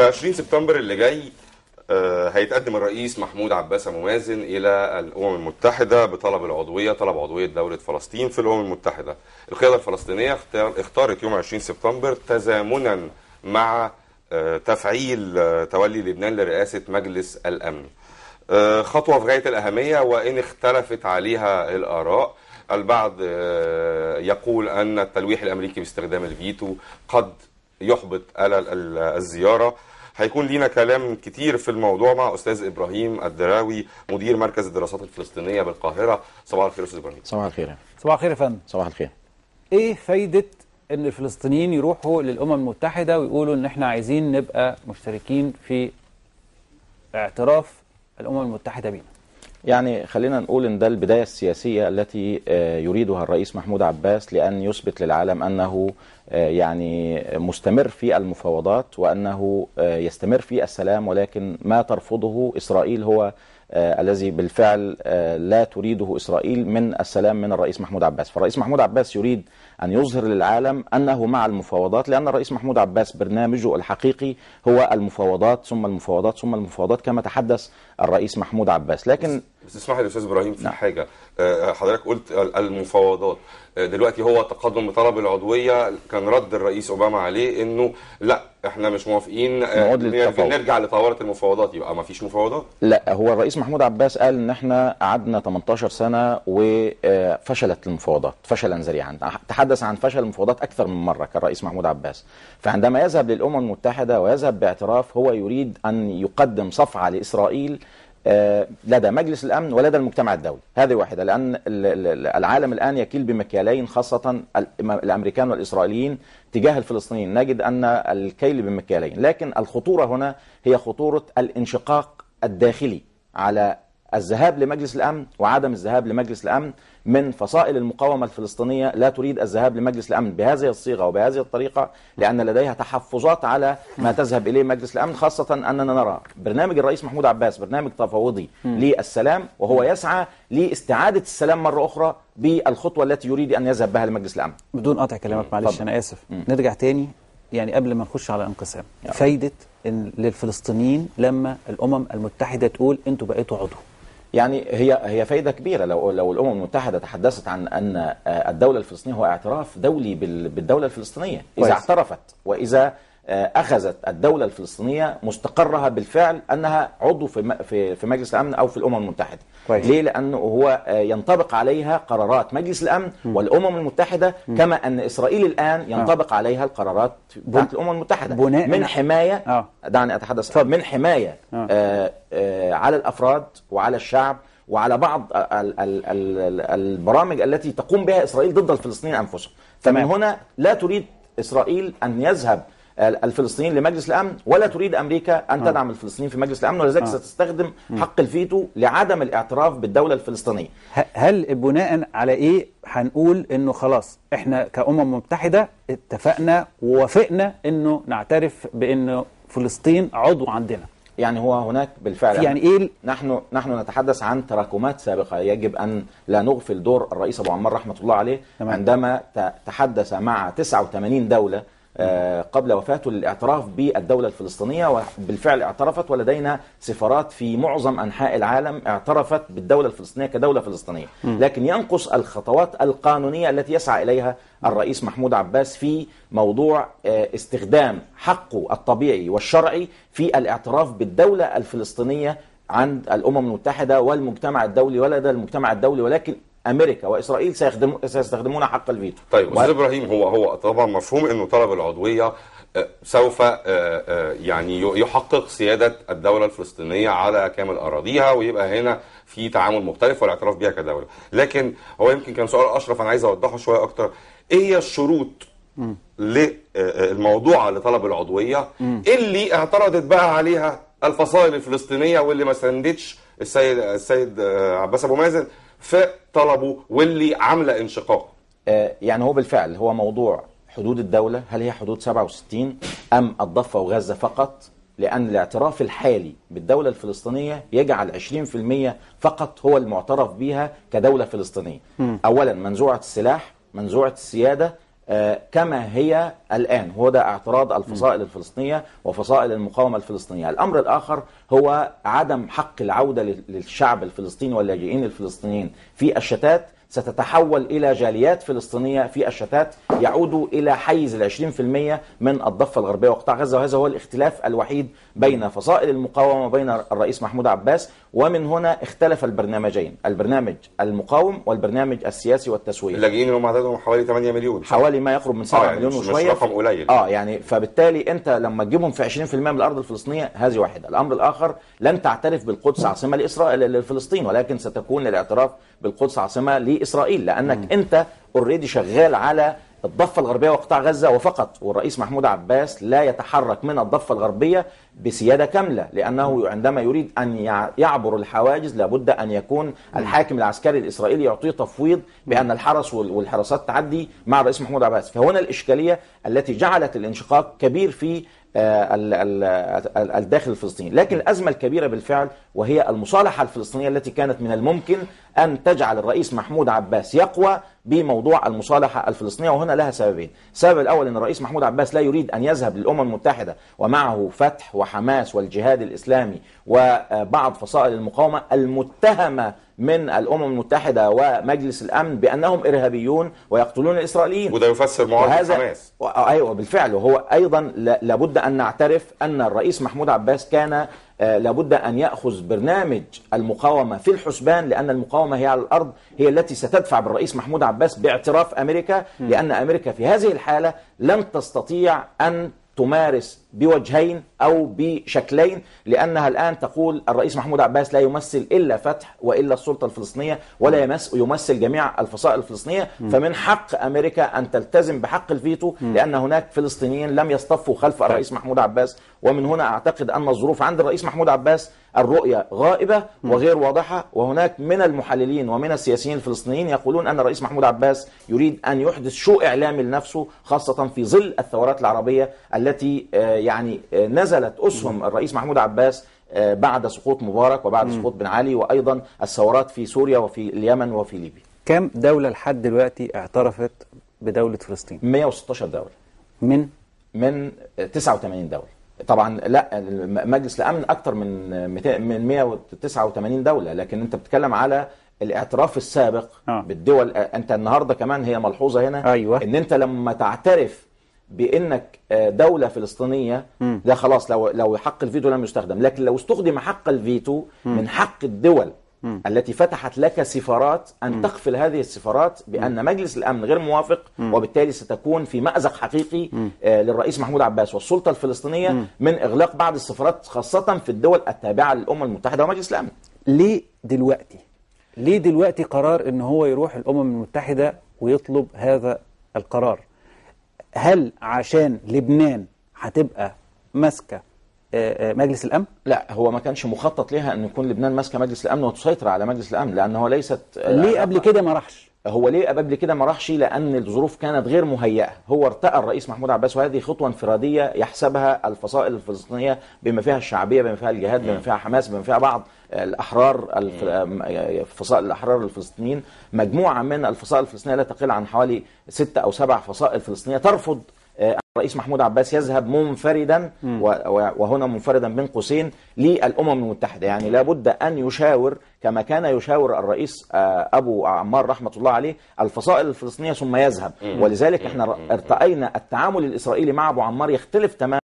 في 20 سبتمبر اللي جاي آه، هيتقدم الرئيس محمود عباس موازن الى الامم المتحده بطلب العضويه طلب عضويه دوله فلسطين في الامم المتحده. القياده الفلسطينيه اختارت يوم 20 سبتمبر تزامنا مع آه، تفعيل آه، تولي لبنان لرئاسه مجلس الامن. خطوه في غايه الاهميه وان اختلفت عليها الاراء. البعض يقول ان التلويح الامريكي باستخدام الفيتو قد يحبط ألل الزيارة هيكون لينا كلام كتير في الموضوع مع استاذ ابراهيم الدراوي مدير مركز الدراسات الفلسطينيه بالقاهره صباح الخير استاذ ابراهيم صباح الخير يعني. صباح الخير يا فندم صباح الخير ايه فايده ان الفلسطينيين يروحوا للامم المتحده ويقولوا ان احنا عايزين نبقى مشتركين في اعتراف الامم المتحده بينا يعني خلينا نقول ان ده البدايه السياسيه التي آه، يريدها الرئيس محمود عباس لان يثبت للعالم انه آه، يعني مستمر في المفاوضات وأنه آه، يستمر في السلام ولكن ما ترفضه إسرائيل هو آه، الذي بالفعل لا تريده إسرائيل من السلام من الرئيس محمود عباس فالرئيس محمود عباس يريد أن يظهر للعالم أنه مع المفاوضات لأن الرئيس محمود عباس برنامجه الحقيقي هو المفاوضات ثم المفاوضات ثم المفاوضات كما تحدث الرئيس محمود عباس لكن بس اسمح لي يا استاذ ابراهيم في نعم. حاجه آه، آه، حضرتك قلت المفاوضات آه، دلوقتي هو تقدم بطلب العضويه كان رد الرئيس اوباما عليه انه لا احنا مش موافقين نرجع لطاوله المفاوضات يبقى ما فيش مفاوضات لا هو الرئيس محمود عباس قال ان احنا قعدنا 18 سنه وفشلت المفاوضات فشلا ذريعا تحدث عن فشل المفاوضات اكثر من مره كان الرئيس محمود عباس فعندما يذهب للامم المتحده ويذهب باعتراف هو يريد ان يقدم صفعه لاسرائيل آه، لدى مجلس الأمن ولدى المجتمع الدولي هذه واحدة لأن العالم الآن يكيل بمكيالين خاصة الأمريكان والإسرائيليين تجاه الفلسطينيين نجد أن الكيل بمكيالين لكن الخطورة هنا هي خطورة الانشقاق الداخلي على الذهاب لمجلس الأمن وعدم الذهاب لمجلس الأمن من فصائل المقاومة الفلسطينية لا تريد الذهاب لمجلس الأمن بهذه الصيغة وبهذه الطريقة لأن لديها تحفظات على ما تذهب إليه مجلس الأمن خاصة أننا نرى برنامج الرئيس محمود عباس برنامج تفاوضي للسلام وهو يسعى لاستعادة السلام مرة أخرى بالخطوة التي يريد أن يذهب بها لمجلس الأمن بدون قطع كلامك معلش أنا آسف نرجع تاني يعني قبل ما نخش على انقسام فايدة للفلسطينيين لما الأمم المتحدة تقول أنتوا بقيتوا عضو يعني هي هي فائده كبيره لو لو الامم المتحده تحدثت عن ان آه، الدوله الفلسطينيه هو اعتراف دولي بالدوله الفلسطينيه اذا اعترفت واذا آه، اخذت الدوله الفلسطينيه مستقرها بالفعل انها عضو في في مجلس الامن او في الامم المتحده كويس. ليه لانه هو آه، ينطبق عليها قرارات مجلس الامن م. والامم المتحده م. كما ان اسرائيل الان آه. ينطبق عليها القرارات بتاعت الامم المتحده بناء من حمايه آه. دعني اتحدث طب. من حمايه آه. آه على الافراد وعلى الشعب وعلى بعض الـ الـ الـ البرامج التي تقوم بها اسرائيل ضد الفلسطينيين انفسهم فمن هنا لا تريد اسرائيل ان يذهب الفلسطينيين لمجلس الامن ولا تريد امريكا ان آه. تدعم الفلسطينيين في مجلس الامن ولذلك آه. ستستخدم حق الفيتو لعدم الاعتراف بالدوله الفلسطينيه هل بناء على ايه هنقول انه خلاص احنا كامم متحده اتفقنا ووافقنا انه نعترف بانه فلسطين عضو عندنا يعني هو هناك بالفعل يعني ايه نحن نحن نتحدث عن تراكمات سابقه يجب ان لا نغفل دور الرئيس ابو عمار رحمه الله عليه تمام. عندما تحدث مع 89 دوله آه، قبل وفاته للاعتراف بالدولة الفلسطينية وبالفعل اعترفت ولدينا سفارات في معظم أنحاء العالم اعترفت بالدولة الفلسطينية كدولة فلسطينية لكن ينقص الخطوات القانونية التي يسعى إليها الرئيس محمود عباس في موضوع آه، استخدام حقه الطبيعي والشرعي في الاعتراف بالدولة الفلسطينية عند الأمم المتحدة والمجتمع الدولي ولدى المجتمع الدولي ولكن امريكا واسرائيل سيخدم سيستخدمون حق الفيتو طيب استاذ ابراهيم هو هو طبعا مفهوم انه طلب العضويه آه، سوف آه، آه، يعني يحقق سياده الدوله الفلسطينيه على كامل اراضيها ويبقى هنا في تعامل مختلف والاعتراف بها كدوله لكن هو يمكن كان سؤال اشرف انا عايز اوضحه شويه اكتر ايه هي الشروط للموضوعه لطلب العضويه اللي اعترضت بقى عليها الفصائل الفلسطينيه واللي ما ساندتش السيد السيد عباس ابو مازن طلبه واللي عامله انشقاق آه، يعني هو بالفعل هو موضوع حدود الدولة هل هي حدود 67 أم الضفة وغزة فقط لأن الاعتراف الحالي بالدولة الفلسطينية يجعل 20% فقط هو المعترف بها كدولة فلسطينية أولا منزوعة السلاح منزوعة السيادة آه، كما هي الآن هو ده اعتراض الفصائل الفلسطينية وفصائل المقاومة الفلسطينية الأمر الآخر هو عدم حق العودة للشعب الفلسطيني واللاجئين الفلسطينيين في الشتات ستتحول إلى جاليات فلسطينية في الشتات يعودوا إلى حيز ال 20% من الضفة الغربية وقطاع غزة وهذا هو الاختلاف الوحيد بين فصائل المقاومة وبين الرئيس محمود عباس ومن هنا اختلف البرنامجين البرنامج المقاوم والبرنامج السياسي والتسويقي اللاجئين اللي هم عددهم حوالي 8 مليون حوالي ما يقرب من 7 آه، يعني مليون وشوية مش رقم قليل اه يعني فبالتالي انت لما تجيبهم في 20% من الارض الفلسطينية هذه واحدة الامر الاخر لن تعترف بالقدس عاصمة لاسرائيل لفلسطين ولكن ستكون الاعتراف بالقدس عاصمة لاسرائيل لانك م. انت اوريدي شغال على الضفة الغربية وقطاع غزة وفقط والرئيس محمود عباس لا يتحرك من الضفة الغربية بسيادة كاملة لأنه عندما يريد أن يعبر الحواجز لابد أن يكون الحاكم العسكري الإسرائيلي يعطيه تفويض بأن الحرس والحراسات تعدي مع الرئيس محمود عباس فهنا الإشكالية التي جعلت الانشقاق كبير في آه، الداخل الفلسطيني لكن الأزمة الكبيرة بالفعل وهي المصالحة الفلسطينية التي كانت من الممكن أن تجعل الرئيس محمود عباس يقوى بموضوع المصالحة الفلسطينية وهنا لها سببين السبب الأول أن الرئيس محمود عباس لا يريد أن يذهب للأمم المتحدة ومعه فتح وحماس والجهاد الإسلامي وبعض فصائل المقاومة المتهمة من الامم المتحده ومجلس الامن بانهم ارهابيون ويقتلون الاسرائيليين وده يفسر معاهده حماس آه، ايوه بالفعل وهو ايضا لابد ان نعترف ان الرئيس محمود عباس كان آه، لابد ان ياخذ برنامج المقاومه في الحسبان لان المقاومه هي على الارض هي التي ستدفع بالرئيس محمود عباس باعتراف امريكا لان امريكا في هذه الحاله لن تستطيع ان تمارس بوجهين أو بشكلين لأنها الآن تقول الرئيس محمود عباس لا يمثل إلا فتح وإلا السلطة الفلسطينية ولا يمثل جميع الفصائل الفلسطينية فمن حق أمريكا أن تلتزم بحق الفيتو لأن هناك فلسطينيين لم يصطفوا خلف طيب. الرئيس محمود عباس ومن هنا أعتقد أن الظروف عند الرئيس محمود عباس الرؤية غائبة وغير واضحة وهناك من المحللين ومن السياسيين الفلسطينيين يقولون أن الرئيس محمود عباس يريد أن يحدث شو إعلامي لنفسه خاصة في ظل الثورات العربية التي آه، يعني آه، نزل نزلت أسهم الرئيس محمود عباس آه، بعد سقوط مبارك وبعد سقوط بن علي وأيضا الثورات في سوريا وفي اليمن وفي ليبيا كم دولة لحد دلوقتي اعترفت بدولة فلسطين؟ 116 دولة من؟ من 89 دولة طبعا لا مجلس الامن اكثر من من 189 دوله لكن انت بتتكلم على الاعتراف السابق آه. بالدول آه، انت النهارده كمان هي ملحوظه هنا أيوة. ان انت لما تعترف بانك آه، دوله فلسطينيه ده خلاص لو لو حق الفيتو لم يستخدم لكن لو استخدم حق الفيتو من حق الدول التي فتحت لك سفارات أن تقفل هذه السفارات بأن مجلس الأمن غير موافق وبالتالي ستكون في مأزق حقيقي آه، للرئيس محمود عباس والسلطة الفلسطينية من إغلاق بعض السفارات خاصة في الدول التابعة للأمم المتحدة ومجلس الأمن ليه دلوقتي؟ ليه دلوقتي قرار أن هو يروح الأمم المتحدة ويطلب هذا القرار؟ هل عشان لبنان هتبقى ماسكه آه، آه، مجلس الامن؟ لا هو ما كانش مخطط ليها ان يكون لبنان ماسكه مجلس الامن وتسيطر على مجلس الامن لان هو ليست آه، ليه قبل كده ما راحش؟ هو ليه قبل كده ما راحش لان الظروف كانت غير مهيئه هو ارتقى الرئيس محمود عباس وهذه خطوه انفراديه يحسبها الفصائل الفلسطينيه بما فيها الشعبيه بما فيها الجهاد بما فيها حماس بما فيها بعض الاحرار فصائل الاحرار الفلسطينيين مجموعه من الفصائل الفلسطينيه لا تقل عن حوالي ستة او سبع فصائل فلسطينيه ترفض الرئيس محمود عباس يذهب منفردا وهنا منفردا بين قوسين للامم المتحده يعني لابد ان يشاور كما كان يشاور الرئيس آه، ابو عمار رحمه الله عليه الفصائل الفلسطينيه ثم يذهب ولذلك احنا ارتأينا التعامل الاسرائيلي مع ابو عمار يختلف تماما